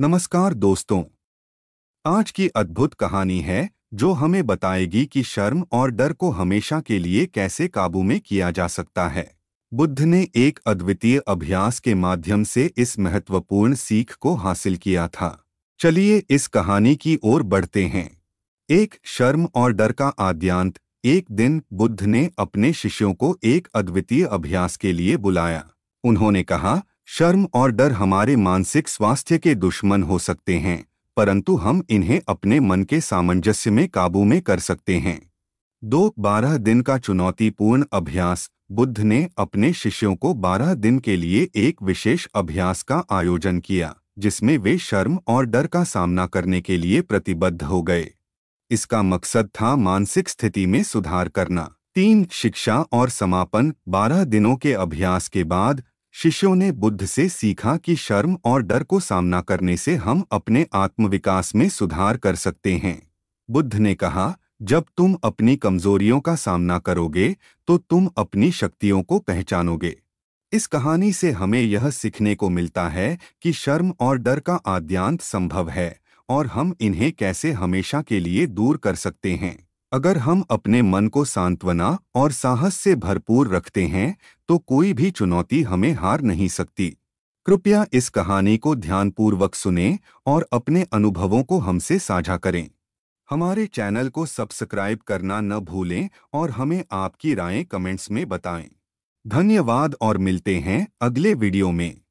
नमस्कार दोस्तों आज की अद्भुत कहानी है जो हमें बताएगी कि शर्म और डर को हमेशा के लिए कैसे काबू में किया जा सकता है बुद्ध ने एक अद्वितीय अभ्यास के माध्यम से इस महत्वपूर्ण सीख को हासिल किया था चलिए इस कहानी की ओर बढ़ते हैं एक शर्म और डर का आद्यांत एक दिन बुद्ध ने अपने शिष्यों को एक अद्वितीय अभ्यास के लिए बुलाया उन्होंने कहा शर्म और डर हमारे मानसिक स्वास्थ्य के दुश्मन हो सकते हैं परंतु हम इन्हें अपने मन के सामंजस्य में काबू में कर सकते हैं दो बारह दिन का चुनौतीपूर्ण अभ्यास बुद्ध ने अपने शिष्यों को बारह दिन के लिए एक विशेष अभ्यास का आयोजन किया जिसमें वे शर्म और डर का सामना करने के लिए प्रतिबद्ध हो गए इसका मकसद था मानसिक स्थिति में सुधार करना तीन शिक्षा और समापन बारह दिनों के अभ्यास के बाद शिष्यों ने बुद्ध से सीखा कि शर्म और डर को सामना करने से हम अपने आत्मविकास में सुधार कर सकते हैं बुद्ध ने कहा जब तुम अपनी कमजोरियों का सामना करोगे तो तुम अपनी शक्तियों को पहचानोगे इस कहानी से हमें यह सीखने को मिलता है कि शर्म और डर का आद्यांत संभव है और हम इन्हें कैसे हमेशा के लिए दूर कर सकते हैं अगर हम अपने मन को सांत्वना और साहस से भरपूर रखते हैं तो कोई भी चुनौती हमें हार नहीं सकती कृपया इस कहानी को ध्यानपूर्वक सुनें और अपने अनुभवों को हमसे साझा करें हमारे चैनल को सब्सक्राइब करना न भूलें और हमें आपकी राय कमेंट्स में बताएं धन्यवाद और मिलते हैं अगले वीडियो में